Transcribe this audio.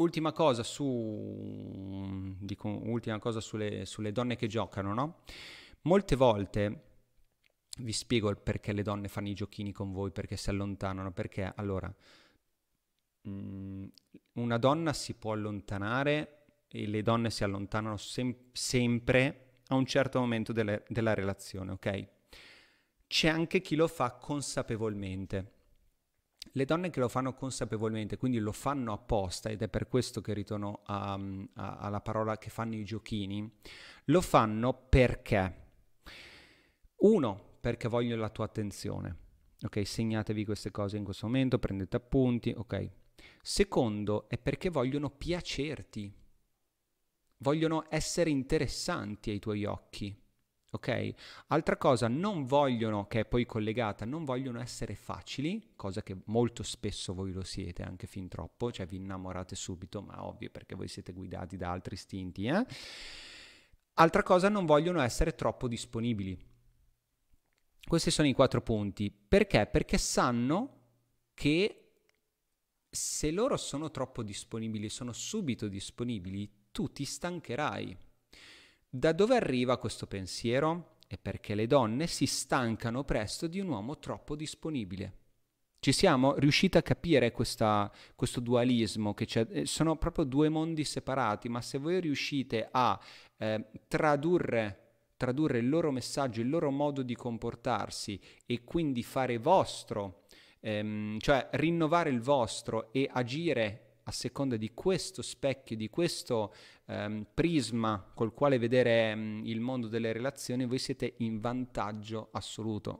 Ultima cosa, su, dico, ultima cosa sulle, sulle, donne che giocano, no? Molte volte vi spiego perché le donne fanno i giochini con voi, perché si allontanano, perché allora mh, mm, una donna si può allontanare e le donne si allontanano sem- sempre a un certo momento delle, della relazione, ok? C'è anche chi lo fa consapevolmente. Le donne che lo fanno consapevolmente, quindi lo fanno apposta, ed è per questo che ritorno a, um, a, alla parola che fanno i giochini, lo fanno perché? Uno, perché vogliono la tua attenzione. Ok, segnatevi queste cose in questo momento, prendete appunti, ok. Secondo, è perché vogliono piacerti. Vogliono essere interessanti ai tuoi occhi. Ok? Altra cosa, non vogliono, che è poi collegata, non vogliono essere facili, cosa che molto spesso voi lo siete, anche fin troppo, cioè vi innamorate subito, ma ovvio perché voi siete guidati da altri istinti. Eh? Altra cosa, non vogliono essere troppo disponibili. Questi sono i quattro punti. Perché? Perché sanno che se loro sono troppo disponibili, sono subito disponibili, tu ti stancherai da dove arriva questo pensiero? È perché le donne si stancano presto di un uomo troppo disponibile. Ci siamo riusciti a capire questa, questo dualismo che c'è, eh, sono proprio due mondi separati, ma se voi riuscite a eh, tradurre, tradurre il loro messaggio, il loro modo di comportarsi e quindi fare vostro, ehm, cioè rinnovare il vostro e agire a seconda di questo specchio, di questo ehm, prisma col quale vedere ehm, il mondo delle relazioni, voi siete in vantaggio assoluto.